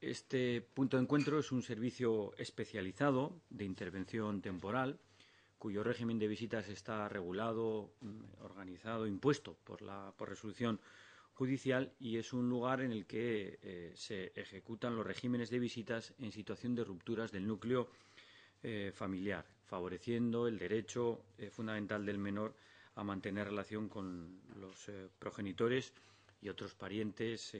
Este punto de encuentro es un servicio especializado de intervención temporal cuyo régimen de visitas está regulado, mm, organizado, impuesto por la por resolución judicial y es un lugar en el que eh, se ejecutan los regímenes de visitas en situación de rupturas del núcleo eh, familiar, favoreciendo el derecho eh, fundamental del menor a mantener relación con los progenitores y otros parientes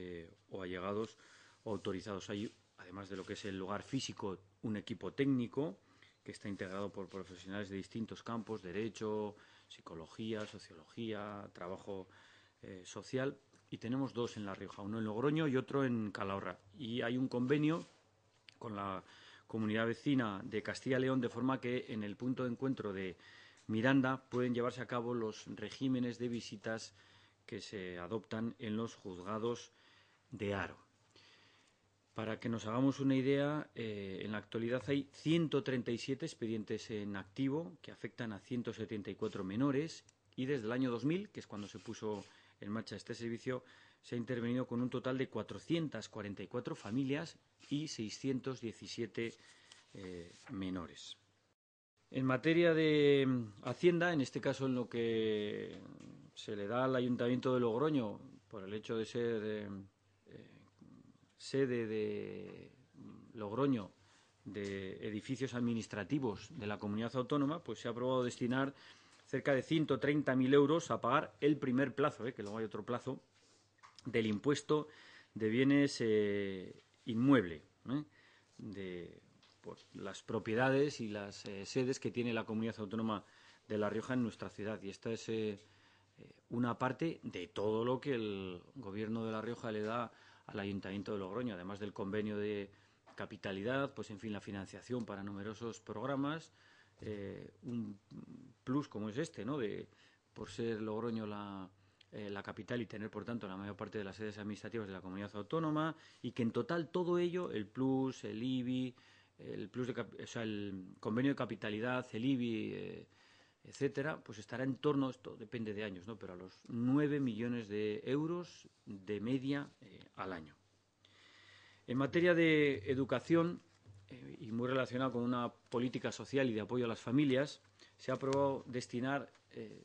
o allegados autorizados. Hay, además de lo que es el lugar físico, un equipo técnico que está integrado por profesionales de distintos campos, derecho, psicología, sociología, trabajo eh, social. Y tenemos dos en La Rioja, uno en Logroño y otro en Calahorra. Y hay un convenio con la comunidad vecina de Castilla y León, de forma que en el punto de encuentro de Miranda pueden llevarse a cabo los regímenes de visitas que se adoptan en los juzgados de Aro. Para que nos hagamos una idea, eh, en la actualidad hay 137 expedientes en activo que afectan a 174 menores y desde el año 2000, que es cuando se puso en marcha este servicio, se ha intervenido con un total de 444 familias y 617 eh, menores. En materia de mm, Hacienda, en este caso en lo que se le da al Ayuntamiento de Logroño por el hecho de ser eh, sede de Logroño de edificios administrativos de la comunidad autónoma, pues se ha aprobado destinar cerca de 130.000 euros a pagar el primer plazo, ¿eh? que luego hay otro plazo, del impuesto de bienes eh, inmueble, ¿eh? de pues, las propiedades y las sedes que tiene la comunidad autónoma de La Rioja en nuestra ciudad. Y esta es una parte de todo lo que el gobierno de La Rioja le da al Ayuntamiento de Logroño, además del convenio de capitalidad, pues en fin, la financiación para numerosos programas, eh, un plus como es este, ¿no? De, por ser Logroño eh, la, capital y tener, por tanto, la mayor parte de las sedes administrativas de la comunidad autónoma y que en total todo ello, el plus, el IBI, el plus de, o sea, el convenio de capitalidad, el IBI, etcétera, pues estará en torno, esto depende de años, ¿no? pero a los 9 millones de euros de media eh, al año. En materia de educación, eh, y muy relacionada con una política social y de apoyo a las familias, se ha aprobado destinar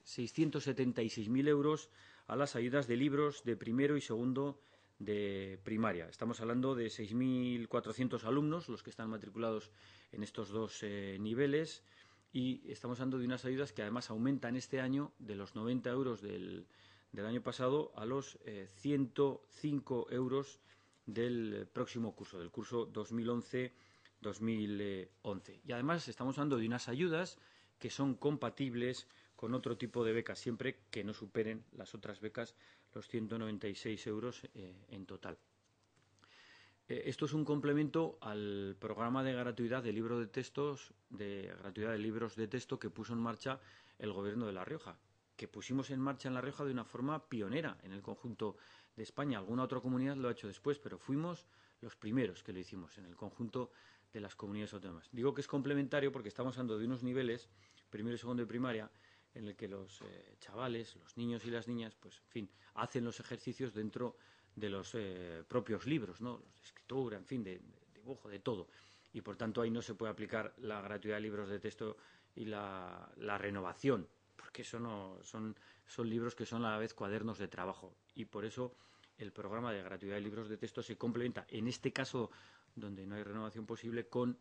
676.000 eh, euros a las ayudas de libros de primero y segundo de primaria. Estamos hablando de 6.400 alumnos, los que están matriculados en estos dos niveles, y estamos hablando de unas ayudas que además aumentan este año de los 90 euros del, año pasado a los 105 eh, euros del próximo curso, del curso 2011-2011. Y además estamos hablando de unas ayudas que son compatibles con otro tipo de becas, siempre que no superen las otras becas los 196 euros eh, en total. Eh, esto es un complemento al programa de gratuidad de de textos, de gratuidad de libros de texto que puso en marcha el gobierno de La Rioja, que pusimos en marcha en La Rioja de una forma pionera en el conjunto de España. Alguna otra comunidad lo ha hecho después, pero fuimos los primeros que lo hicimos en el conjunto de las comunidades autónomas. Digo que es complementario porque estamos hablando de unos niveles, primero, y segundo y primaria, en el que los eh, chavales, los niños y las niñas, pues, en fin, hacen los ejercicios dentro de los eh, propios libros, ¿no? Los de escritura, en fin, de, dibujo, de todo. Y por tanto ahí no se puede aplicar la gratuidad de libros de texto y la, renovación, porque son, son libros que son a la vez cuadernos de trabajo. Y por eso el programa de gratuidad de libros de texto se complementa, en este caso donde no hay renovación posible, con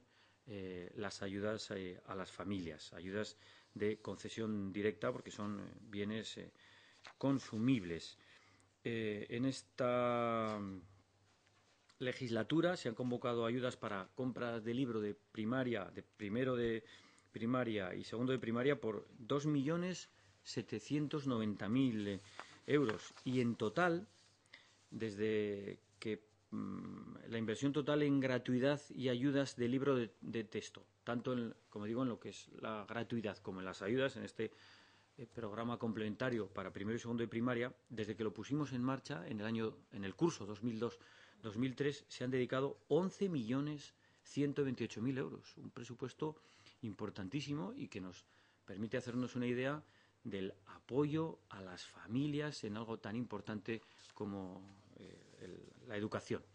eh, las ayudas eh, a las familias, ayudas de concesión directa porque son bienes consumibles. Eh, en esta mm, legislatura se han convocado ayudas para compras de libro de primaria, de primero de primaria y segundo de primaria por 2.790.000 eh, euros. Y en total, desde que mm, la inversión total en gratuidad y ayudas de libro de, texto, tanto como digo en lo que es la gratuidad como en las ayudas, en este eh, programa complementario para primero y segundo de primaria, desde que lo pusimos en marcha en el año, en el curso 2002-2003, se han dedicado 11 millones 128 mil euros, un presupuesto importantísimo y que nos permite hacernos una idea del apoyo a las familias en algo tan importante como eh, la educación.